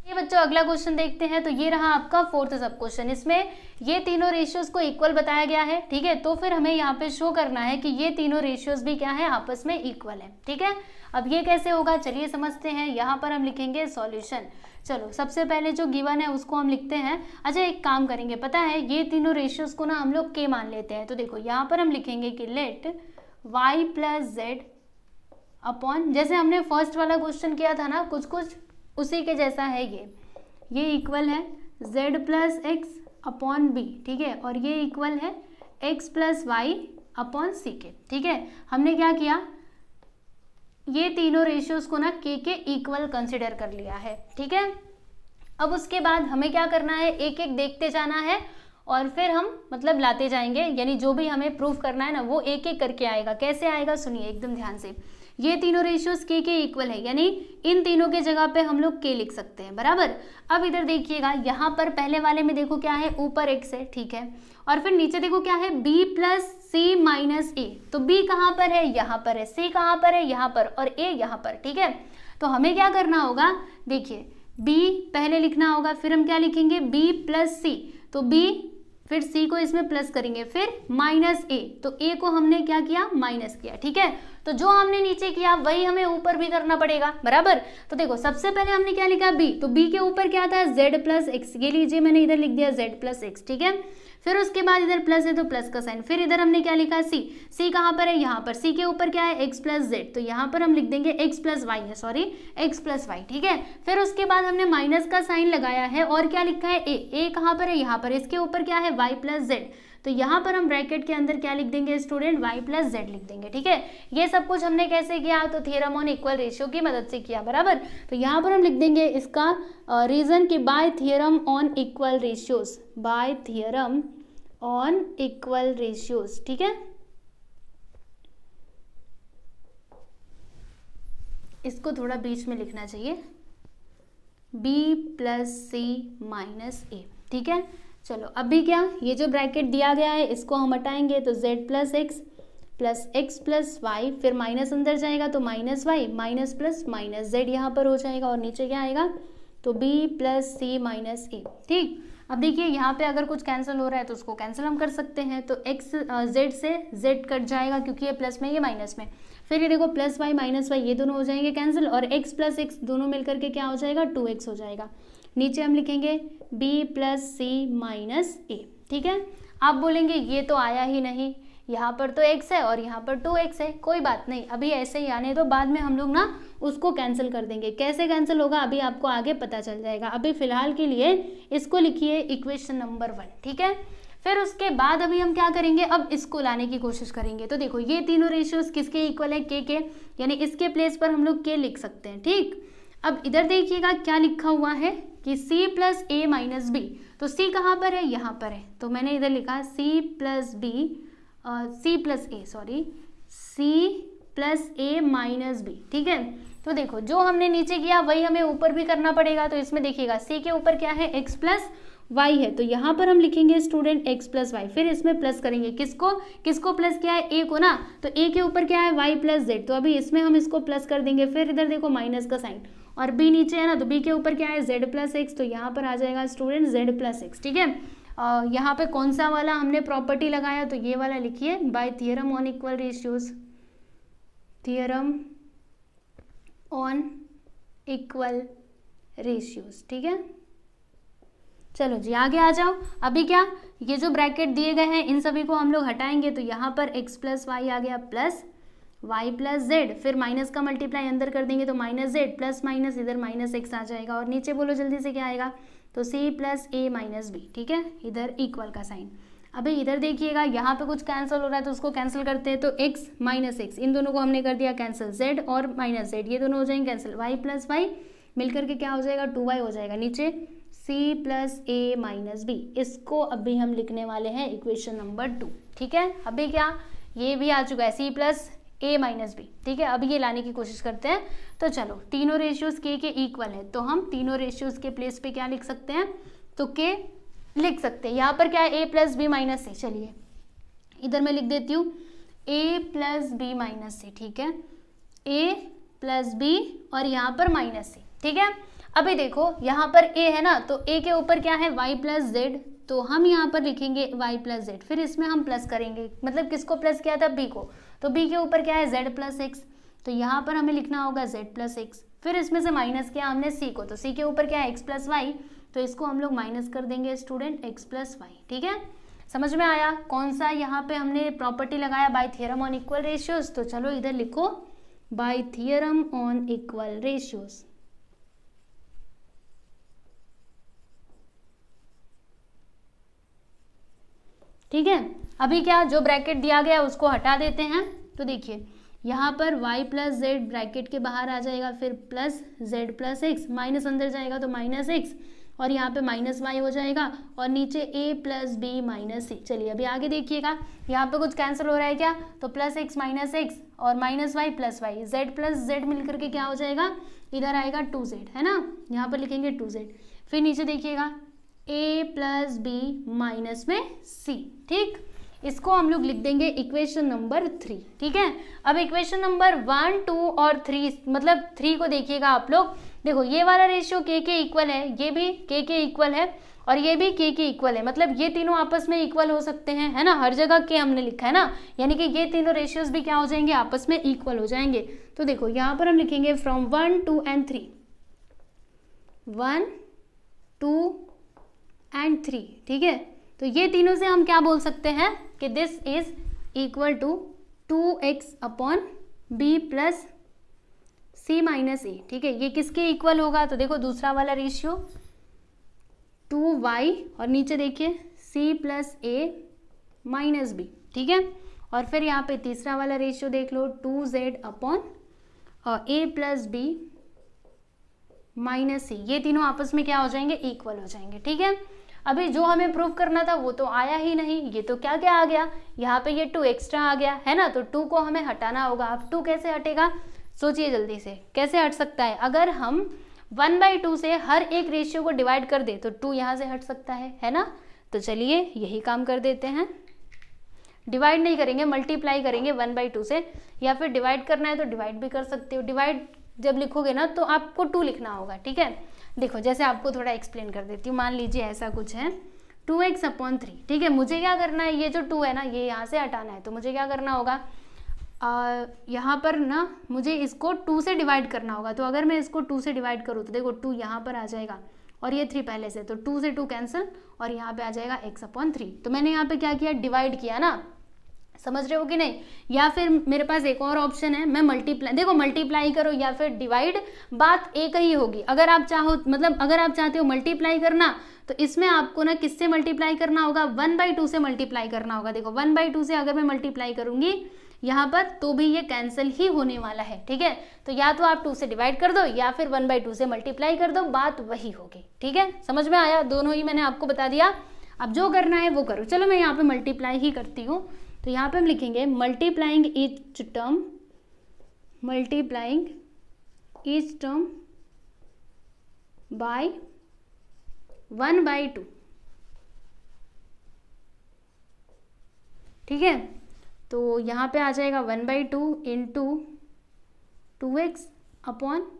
ये बच्चों अगला क्वेश्चन देखते हैं तो ये रहा आपका फोर्थ सब क्वेश्चन इसमें ये तीनों रेशियोज को इक्वल बताया गया है ठीक है तो फिर हमें यहाँ पे शो करना है कि ये तीनों रेशियोज भी क्या है आपस में इक्वल है ठीक है अब ये कैसे होगा चलिए समझते हैं यहाँ पर हम लिखेंगे सॉल्यूशन चलो सबसे पहले जो गिवन है उसको हम लिखते हैं अच्छा एक काम करेंगे पता है ये तीनों रेशियोज को ना हम लोग के मान लेते हैं तो देखो यहाँ पर हम लिखेंगे कि let y plus z upon जैसे हमने फर्स्ट वाला क्वेश्चन किया था ना कुछ कुछ उसी के जैसा है ये ये इक्वल है z plus x upon b ठीक है और ये इक्वल है x plus y upon c के ठीक है हमने क्या किया ये तीनों रेशियोज को ना के के इक्वल कंसिडर कर लिया है ठीक है अब उसके बाद हमें क्या करना है एक एक देखते जाना है और फिर हम मतलब लाते जाएंगे यानी जो भी हमें प्रूफ करना है ना वो एक एक करके आएगा कैसे आएगा सुनिए एकदम ध्यान से ये तीनों रेशियोज के के इक्वल है यानी इन तीनों के जगह पे हम लोग के लिख सकते हैं बराबर अब इधर देखिएगा यहाँ पर पहले वाले में देखो क्या है ऊपर एक्स है ठीक है और फिर नीचे देखो क्या है b plus C minus a तो बी कहाँ पर है यहाँ पर है सी कहाँ पर है यहाँ पर और ए यहाँ पर ठीक है तो हमें क्या करना होगा देखिए बी पहले लिखना होगा फिर हम क्या लिखेंगे बी प्लस सी तो बी फिर सी को इसमें प्लस करेंगे फिर माइनस ए तो ए को हमने क्या किया माइनस किया ठीक है तो जो हमने नीचे किया वही हमें ऊपर भी करना पड़ेगा बराबर तो देखो सबसे पहले हमने क्या लिखा बी तो बी के ऊपर क्या था जेड प्लस एक्स ये लीजिए मैंने इधर लिख दिया जेड प्लस एक्स ठीक है फिर उसके बाद इधर प्लस है तो प्लस का साइन फिर इधर हमने क्या लिखा सी सी कहाँ पर है यहाँ पर सी के ऊपर क्या है एक्स प्लस जेड तो यहाँ पर हम लिख देंगे एक्स प्लस वाई है सॉरी एक्स प्लस वाई ठीक है फिर उसके बाद हमने माइनस का साइन लगाया है और क्या लिखा है ए ए कहाँ पर है यहाँ पर इसके ऊपर क्या है वाई प्लस जेड तो यहाँ पर हम ब्रैकेट के अंदर क्या लिख देंगे स्टूडेंट वाई प्लस जेड लिख देंगे ठीक है ये सब कुछ हमने कैसे किया तो थेरम ऑन इक्वल रेशियो की मदद से किया बराबर तो यहाँ पर हम लिख देंगे इसका रीज़न कि by theorem on equal ratios by theorem on equal ratios ठीक है इसको थोड़ा बीच में लिखना चाहिए बी प्लस सी माइनस ए ठीक है चलो अभी क्या ये जो ब्रैकेट दिया गया है इसको हम हटाएंगे तो z plus x plus x plus y फिर माइनस अंदर जाएगा तो minus y minus plus minus z यहाँ पर हो जाएगा और नीचे क्या आएगा तो b प्लस सी माइनस ए ठीक अब देखिए यहाँ पे अगर कुछ कैंसिल हो रहा है तो उसको कैंसिल हम कर सकते हैं तो एक्स जेड से जेड कट जाएगा क्योंकि ये प्लस में ये माइनस में फिर ये देखो प्लस वाई माइनस वाई ये दोनों हो जाएंगे कैंसिल और एक्स प्लस एक्स दोनों मिलकर के क्या हो जाएगा टू एक्स हो जाएगा नीचे हम लिखेंगे बी प्लस सी माइनस ए ठीक है आप बोलेंगे ये तो आया ही नहीं यहाँ पर तो एक्स है और यहाँ पर टू एक्स है कोई बात नहीं अभी ऐसे ही आने तो बाद में हम लोग ना उसको कैंसिल कर देंगे कैसे कैंसिल होगा अभी आपको आगे पता चल जाएगा अभी फिलहाल के लिए इसको लिखिए इक्वेशन नंबर वन ठीक है फिर उसके बाद अभी हम क्या करेंगे अब इसको लाने की कोशिश करेंगे तो देखो ये तीनों रेशियोज किसके इक्वल है के के यानी इसके प्लेस पर हम लोग के लिख सकते हैं ठीक अब इधर देखिएगा क्या लिखा हुआ है कि c प्लस ए माइनस बी तो c कहाँ पर है यहाँ पर है तो मैंने इधर लिखा c plus b c plus a sorry c plus A minus B ठीक है तो देखो जो हमने नीचे किया वही हमें ऊपर भी करना पड़ेगा तो इसमें देखिएगा c के ऊपर क्या है x प्लस वाई है तो यहाँ पर हम लिखेंगे स्टूडेंट एक्स प्लस वाई फिर इसमें प्लस करेंगे किसको किसको प्लस किया है ए को ना तो ए के ऊपर क्या है वाई प्लस जेड तो अभी इसमें हम इसको प्लस कर देंगे फिर इधर देखो माइनस का साइन और बी नीचे है ना तो बी के ऊपर क्या है जेड प्लस एक्स तो यहाँ पर आ जाएगा स्टूडेंट जेड प्लस एक्स ठीक है यहाँ पे कौन सा वाला हमने प्रॉपर्टी लगाया तो ये वाला लिखिए by theorem on equal ratios theorem on equal ratios ठीक है चलो जी आगे आ जाओ अभी क्या ये जो ब्रैकेट दिए गए हैं इन सभी को हम लोग हटाएंगे तो यहाँ पर x प्लस वाई आ गया प्लस y प्लस जेड फिर माइनस का मल्टीप्लाई अंदर कर देंगे तो माइनस जेड प्लस माइनस इधर माइनस एक्स आ जाएगा और नीचे बोलो जल्दी से क्या आएगा तो c प्लस ए माइनस बी ठीक है इधर इक्वल का साइन अभी इधर देखिएगा यहाँ पे कुछ कैंसिल हो रहा है तो उसको कैंसिल करते हैं तो x माइनस एक्स इन दोनों को हमने कर दिया कैंसिल z और माइनस जेड ये दोनों हो जाएंगे कैंसिल y प्लस वाई मिलकर के क्या हो जाएगा टू वाई हो जाएगा नीचे c प्लस ए माइनस बी इसको अभी हम लिखने वाले हैं इक्वेशन नंबर टू ठीक है अभी क्या ये भी आ चुका है सी प्लस ए माइनस बी ठीक है अब ये लाने की कोशिश करते हैं तो चलो तीनों रेशियोज के के इक्वल है तो हम तीनों रेशियोज के प्लेस पे क्या लिख सकते हैं तो के लिख सकते हैं यहाँ पर क्या है A plus B minus C चलिए इधर मैं लिख देती हूँ A plus B minus C ठीक है ए प्लस बी और यहाँ पर माइनस सी ठीक है अभी देखो यहाँ पर ए है ना तो ए के ऊपर क्या है वाई प्लस जेड तो हम यहाँ पर लिखेंगे वाई प्लस जेड फिर इसमें हम प्लस करेंगे मतलब किसको प्लस किया था बी को तो बी के ऊपर क्या है जेड प्लस एक्स तो यहाँ पर हमें लिखना होगा जेड प्लस एक्स फिर इसमें से माइनस किया हमने सी को तो सी के ऊपर क्या है एक्स प्लस वाई तो इसको हम लोग माइनस कर देंगे स्टूडेंट एक्स प्लस वाई ठीक है समझ में आया कौन सा यहाँ पे हमने प्रॉपर्टी लगाया by theorem on equal ratios तो चलो इधर लिखो by theorem on equal ratios ठीक है अभी क्या जो ब्रैकेट दिया गया उसको हटा देते हैं तो देखिए यहाँ पर y प्लस जेड ब्रैकेट के बाहर आ जाएगा फिर plus Z plus x minus अंदर जाएगा तो माइनस एक्स और यहाँ पे माइनस वाई हो जाएगा और नीचे A plus B minus C चलिए अभी आगे देखिएगा यहाँ पे कुछ कैंसिल हो रहा है क्या तो प्लस एक्स माइनस एक्स और minus y plus y z plus z मिल करके क्या हो जाएगा इधर आएगा टू जेड है ना यहाँ पर लिखेंगे टू जेड फिर नीचे देखिएगा ए प्लस बी माइनस में सी ठीक इसको हम लोग लिख देंगे इक्वेशन नंबर थ्री ठीक है अब इक्वेशन नंबर वन टू और थ्री मतलब थ्री को देखिएगा आप लोग देखो ये वाला रेशियो के के इक्वल है ये भी के के इक्वल है और ये भी के के इक्वल है मतलब ये तीनों आपस में इक्वल हो सकते हैं है ना हर जगह के हमने लिखा है ना यानी कि ये तीनों रेशियोज भी क्या हो जाएंगे आपस में इक्वल हो जाएंगे तो देखो यहाँ पर हम लिखेंगे from one two and three one two and three ठीक है तो ये तीनों से हम क्या बोल सकते हैं कि this is equal to two x upon B plus C minus ए ठीक है ये किसके इक्वल होगा तो देखो दूसरा वाला रेशियो टू वाई और नीचे देखिए सी प्लस ए माइनस बी ठीक है और फिर यहाँ पे तीसरा वाला रेशियो देख लो two z upon A plus B minus C ये तीनों आपस में क्या हो जाएंगे इक्वल हो जाएंगे ठीक है अभी जो हमें प्रूव करना था वो तो आया ही नहीं ये तो क्या क्या आ गया यहाँ पे ये टू एक्स्ट्रा आ गया है ना तो टू को हमें हटाना होगा अब टू कैसे हटेगा सोचिए जल्दी से कैसे हट सकता है अगर हम वन बाई टू से हर एक रेशियो को डिवाइड कर दे तो टू यहाँ से हट सकता है है ना तो चलिए यही काम कर देते हैं डिवाइड नहीं करेंगे मल्टीप्लाई करेंगे वन बाई टू से या फिर डिवाइड करना है तो डिवाइड भी कर सकते हो डिवाइड जब लिखोगे ना तो आपको टू लिखना होगा ठीक है देखो जैसे आपको थोड़ा एक्सप्लेन कर देती हूँ मान लीजिए ऐसा कुछ है टू एक्स अपॉन थ्री ठीक है मुझे क्या करना है ये जो टू है ना ये यहाँ से हटाना है तो मुझे क्या करना होगा यहाँ पर ना मुझे इसको टू से डिवाइड करना होगा तो अगर मैं इसको टू से डिवाइड करूँ तो देखो टू यहाँ पर आ जाएगा और ये थ्री पहले से तो टू से टू कैंसिल और यहाँ पे आ जाएगा एक्स अपॉन थ्री तो मैंने यहाँ पे क्या किया डिवाइड किया ना समझ रहे हो कि नहीं या फिर मेरे पास एक और ऑप्शन है मैं मल्टीप्लाई देखो मल्टीप्लाई करो या फिर डिवाइड बात एक ही होगी अगर आप चाहो मतलब अगर आप चाहते हो मल्टीप्लाई करना तो इसमें आपको ना किससे मल्टीप्लाई करना होगा वन बाई टू से मल्टीप्लाई करना होगा देखो वन बाई टू से अगर मैं मल्टीप्लाई करूंगी यहाँ पर तो भी ये कैंसिल ही होने वाला है ठीक है तो या तो आप टू से डिवाइड कर दो या फिर वन बाई टू से मल्टीप्लाई कर दो बात वही होगी ठीक है समझ में आया दोनों ही मैंने आपको बता दिया अब जो करना है वो करो चलो मैं यहाँ पे मल्टीप्लाई ही करती हूँ तो यहाँ पे हम लिखेंगे multiplying each term multiplying each term by one by two ठीक है तो यहाँ पे आ जाएगा one by two into two x upon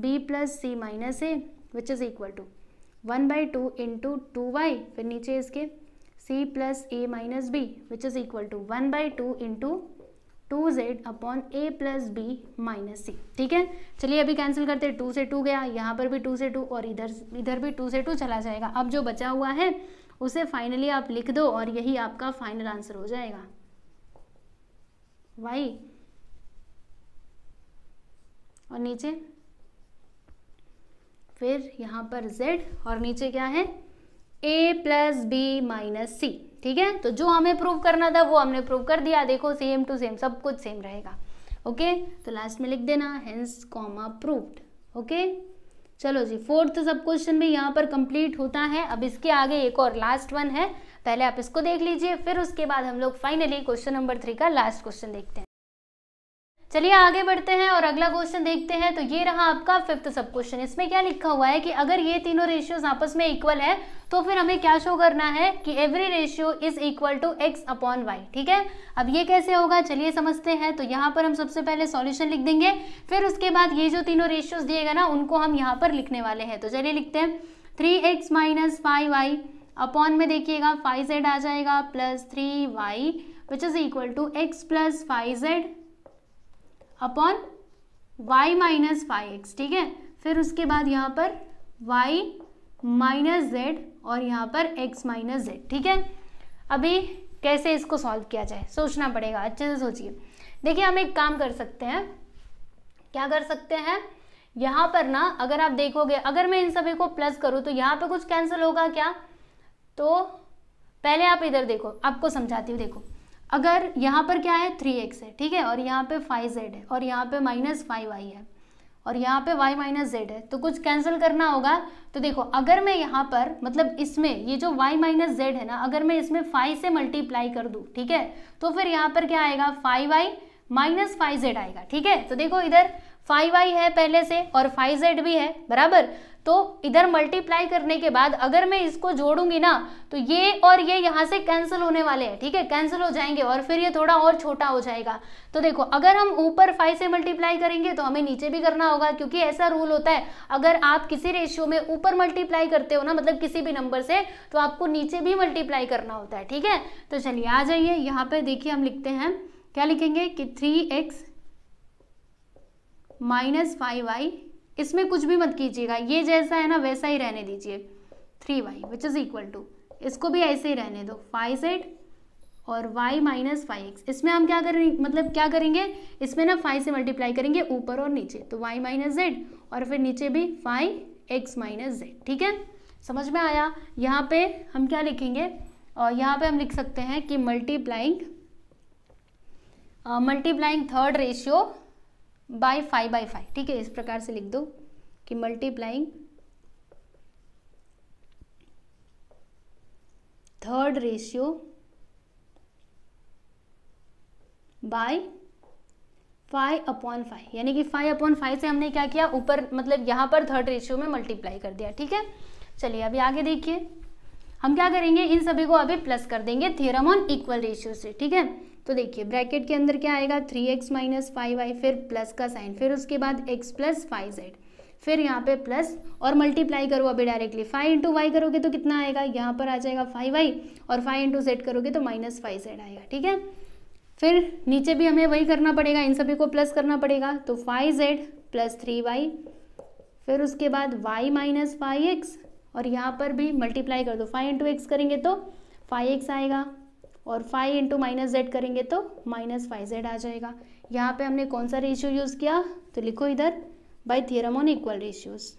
B plus C minus A which is equal to one by two into two y फिर नीचे इसके A minus B which is equal to one by two into two z upon A plus B minus C ठीक है चलिए अभी कैंसिल करते हैं टू से टू गया यहाँ पर भी टू से टू और इधर इधर भी टू से टू चला जाएगा अब जो बचा हुआ है उसे फाइनली आप लिख दो और यही आपका फाइनल आंसर हो जाएगा वाई और नीचे फिर यहाँ पर z और नीचे क्या है A plus B minus C ठीक है तो जो हमें प्रूव करना था वो हमने प्रूव कर दिया देखो सेम टू सेम सब कुछ सेम रहेगा ओके तो लास्ट में लिख देना हेंस कॉमा प्रूव्ड ओके चलो जी फोर्थ सब क्वेश्चन भी यहाँ पर कंप्लीट होता है अब इसके आगे एक और लास्ट वन है पहले आप इसको देख लीजिए फिर उसके बाद हम लोग फाइनली क्वेश्चन नंबर थ्री का लास्ट क्वेश्चन देखते हैं चलिए आगे बढ़ते हैं और अगला क्वेश्चन देखते हैं तो ये रहा आपका फिफ्थ सब क्वेश्चन इसमें क्या लिखा हुआ है कि अगर ये तीनों रेशियोज आपस में इक्वल है तो फिर हमें क्या शो करना है कि every ratio is equal to x upon y ठीक है अब ये कैसे होगा चलिए समझते हैं तो यहाँ पर हम सबसे पहले सॉल्यूशन लिख देंगे फिर उसके बाद ये जो तीनों रेशियोज दिएगा ना उनको हम यहाँ पर लिखने वाले हैं तो चलिए लिखते हैं three x minus five y upon में देखिएगा फाइव जेड आ जाएगा plus three y which is equal to x plus five z upon y minus five x ठीक है फिर उसके बाद यहाँ पर वाई माइनस जेड और यहाँ पर एक्स माइनस जेड ठीक है अभी कैसे इसको सॉल्व किया जाए सोचना पड़ेगा अच्छे से सोचिए देखिए हम एक काम कर सकते हैं क्या कर सकते हैं यहाँ पर ना अगर आप देखोगे अगर मैं इन सभी को प्लस करूँ तो यहाँ पर कुछ कैंसिल होगा क्या तो पहले आप इधर देखो आपको समझाती हूँ देखो अगर यहाँ पर क्या है थ्री एक्स है ठीक है और यहाँ पे फाइव जेड है और यहाँ पे माइनस फाइव वाई है और यहाँ पे वाई माइनस जेड है तो कुछ कैंसिल करना होगा तो देखो अगर मैं यहाँ पर मतलब इसमें ये जो वाई माइनस जेड है ना अगर मैं इसमें फाइव से मल्टीप्लाई कर दूँ ठीक है तो फिर यहाँ पर क्या आएगा five y minus five z आएगा ठीक है तो देखो इधर फाइव आई है पहले से और फाइव जेड भी है बराबर तो इधर मल्टीप्लाई करने के बाद अगर मैं इसको जोड़ूंगी ना तो ये और ये यहाँ से कैंसिल होने वाले हैं ठीक है कैंसिल हो जाएंगे और फिर ये थोड़ा और छोटा हो जाएगा तो देखो अगर हम ऊपर फाइव से मल्टीप्लाई करेंगे तो हमें नीचे भी करना होगा क्योंकि ऐसा रूल होता है अगर आप किसी रेशियो में ऊपर मल्टीप्लाई करते हो ना मतलब किसी भी नंबर से तो आपको नीचे भी मल्टीप्लाई करना होता है ठीक है तो चलिए आ जाइए यहाँ पर देखिए हम लिखते हैं क्या लिखेंगे कि three x minus five y इसमें कुछ भी मत कीजिएगा ये जैसा है ना वैसा ही रहने दीजिए three y which is equal to इसको भी ऐसे ही रहने दो फाइव जेड और y माइनस फाइव एक्स इसमें हम क्या करेंगे मतलब क्या करेंगे इसमें ना फाइव से मल्टीप्लाई करेंगे ऊपर और नीचे तो y माइनस जेड और फिर नीचे भी फाइव एक्स माइनस जेड ठीक है समझ में आया यहाँ पे हम क्या लिखेंगे और यहाँ पे हम लिख सकते हैं कि multiplying multiplying third ratio by five by five ठीक है इस प्रकार से लिख दो कि multiplying third ratio by five upon five यानी कि फाइव अपॉन फाइव से हमने क्या किया ऊपर मतलब यहां पर थर्ड रेशियो में मल्टीप्लाई कर दिया ठीक है चलिए अभी आगे देखिए हम क्या करेंगे इन सभी को अभी प्लस कर देंगे थ्योरम ऑन इक्वल रेशियो से ठीक है तो देखिए ब्रैकेट के अंदर क्या आएगा three x minus five y फिर प्लस का साइन फिर उसके बाद एक्स प्लस फाइव जेड फिर यहाँ पे प्लस और मल्टीप्लाई करो अभी डायरेक्टली फाइव इंटू वाई करोगे तो कितना आएगा यहाँ पर आ जाएगा फाइव वाई और फाइव इंटू जेड करोगे तो माइनस फाइव जेड आएगा ठीक है फिर नीचे भी हमें वही करना पड़ेगा इन सभी को प्लस करना पड़ेगा तो five z plus three y फिर उसके बाद वाई माइनस फाइव एक्स और यहाँ पर भी मल्टीप्लाई कर दो फाइव इंटू एक्स करेंगे तो फाइव एक्स आएगा और फाइव इंटू माइनस जेड करेंगे तो माइनस फाइव जेड आ जाएगा यहाँ पे हमने कौन सा रेशियो यूज़ किया तो लिखो इधर by theorem on equal ratios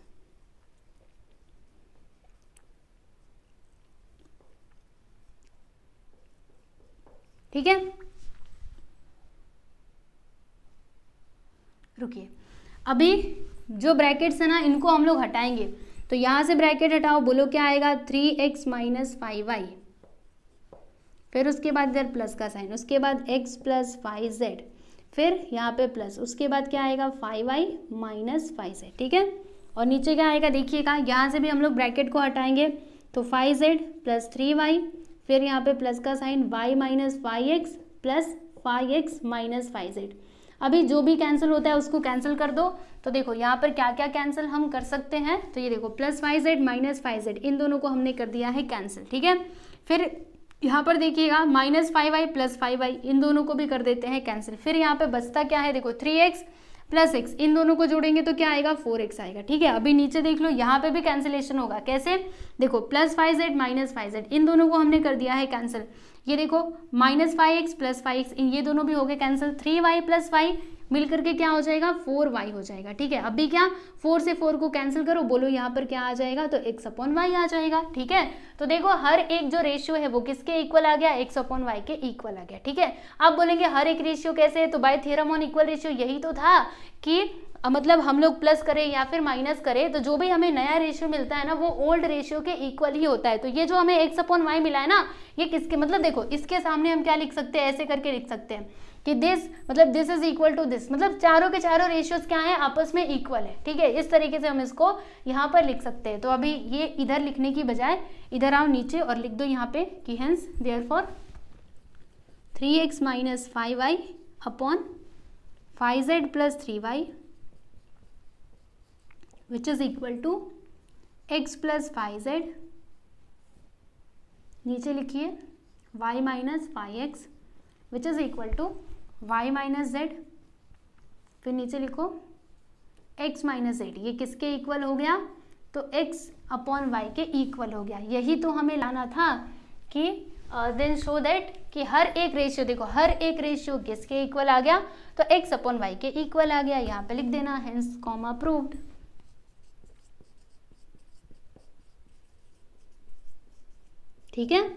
ठीक है रुकिए अभी जो ब्रैकेट्स है ना इनको हम लोग हटाएंगे तो यहां से ब्रैकेट हटाओ बोलो क्या आएगा three x minus five y फिर उसके बाद इधर प्लस का साइन उसके बाद एक्स प्लस फाइव जेड फिर यहाँ पे प्लस उसके बाद क्या आएगा five y minus five z ठीक है और नीचे क्या आएगा देखिएगा यहाँ से भी हम लोग ब्रैकेट को हटाएंगे तो five z plus three y फिर यहाँ पे प्लस का sign y minus five x plus five x minus five z अभी जो भी कैंसिल होता है उसको कैंसिल कर दो तो देखो यहाँ पर क्या क्या कैंसिल हम कर सकते हैं तो ये देखो plus five z minus five z इन दोनों को हमने कर दिया है कैंसिल ठीक है फिर यहाँ पर देखिएगा minus five y plus five y इन दोनों को भी कर देते हैं कैंसिल फिर यहाँ पे बचता क्या है देखो थ्री एक्स प्लस एक्स इन दोनों को जोड़ेंगे तो क्या आएगा फोर एक्स आएगा ठीक है अभी नीचे देख लो यहाँ पे भी कैंसिलेशन होगा कैसे देखो plus five z minus five z इन दोनों को हमने कर दिया है कैंसिल ये देखो minus five x plus five x ये दोनों भी हो गए cancel three y plus y मिल करके क्या हो जाएगा फोर वाई हो जाएगा ठीक है अभी क्या फोर से फोर को कैंसिल करो बोलो यहाँ पर क्या आ जाएगा तो एक्स अपॉन वाई आ जाएगा ठीक है तो देखो हर एक जो रेशियो है वो किसके इक्वल आ गया एक्स अपॉन वाई के इक्वल आ गया ठीक है आप बोलेंगे हर एक रेशियो कैसे है तो by theorem on equal ratio यही तो था कि मतलब हम लोग प्लस करें या फिर माइनस करें तो जो भी हमें नया रेशियो मिलता है ना वो ओल्ड रेशियो के इक्वल ही होता है तो ये जो हमें एक्स अपॉन वाई मिला है ना ये किसके मतलब देखो इसके सामने हम क्या लिख सकते हैं ऐसे करके लिख सकते हैं कि दिस मतलब this is equal to this मतलब चारों के चारों रेशियोज क्या है आपस में इक्वल है ठीक है इस तरीके से हम इसको यहाँ पर लिख सकते हैं तो अभी ये इधर लिखने की बजाय इधर आओ नीचे और लिख दो यहाँ पे कि hence therefore three x minus five y upon five z plus three y which is equal to x plus y z नीचे लिखिए y minus y x which is equal to y minus Z फिर नीचे लिखो x माइनस जेड ये किसके इक्वल हो गया तो x अपॉन वाई के इक्वल हो गया यही तो हमें लाना था कि देन शो दैट कि हर एक रेशियो देखो हर एक रेशियो किसके इक्वल आ गया तो x अपॉन वाई के इक्वल आ गया यहाँ पे लिख देना हैंस कॉमा प्रूव्ड ठीक है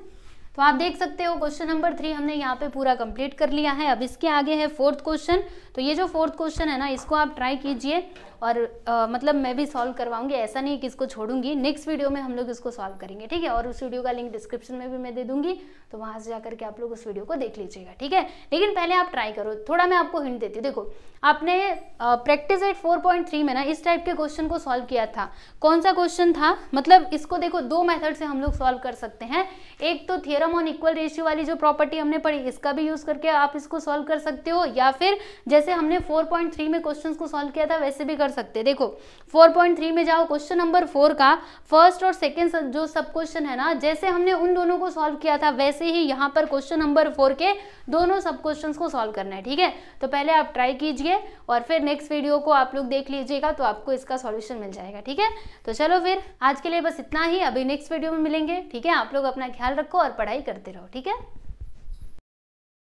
तो आप देख सकते हो क्वेश्चन नंबर थ्री हमने यहाँ पे पूरा कंप्लीट कर लिया है अब इसके आगे है फोर्थ क्वेश्चन तो ये जो फोर्थ क्वेश्चन है ना इसको आप ट्राई कीजिए और आ, मतलब मैं भी सॉल्व करवाऊंगी ऐसा नहीं कि इसको छोड़ूंगी नेक्स्ट वीडियो में हम लोग इसको सॉल्व करेंगे ठीक है और उस वीडियो का लिंक डिस्क्रिप्शन में भी मैं दे दूंगी तो वहां से जाकर के आप लोग उस वीडियो को देख लीजिएगा ठीक है लेकिन पहले आप ट्राई करो थोड़ा मैं आपको हिंट देती हूँ देखो आपने प्रैक्टिस एट फोर में ना इस टाइप के क्वेश्चन को सॉल्व किया था कौन सा क्वेश्चन था मतलब इसको देखो दो मैथड से हम लोग सॉल्व कर सकते हैं एक तो थियरम ऑन इक्वल रेशियो वाली जो प्रॉपर्टी हमने पढ़ी इसका भी यूज करके आप इसको सॉल्व कर सकते हो या फिर जैसे जैसे हमने 4.3 में क्वेश्चंस को सॉल्व किया था वैसे भी कर सकते हैं देखो 4.3 में जाओ क्वेश्चन नंबर फोर का फर्स्ट और सेकंड जो सब क्वेश्चन है ना जैसे हमने उन दोनों को सॉल्व किया था वैसे ही यहाँ पर क्वेश्चन नंबर फोर के दोनों सब क्वेश्चन को सॉल्व करना है ठीक है तो पहले आप ट्राई कीजिए और फिर नेक्स्ट वीडियो को आप लोग देख लीजिएगा तो आपको इसका सॉल्यूशन मिल जाएगा ठीक है तो चलो फिर आज के लिए बस इतना ही अभी नेक्स्ट वीडियो में मिलेंगे ठीक है आप लोग अपना ख्याल रखो और पढ़ाई करते रहो ठीक है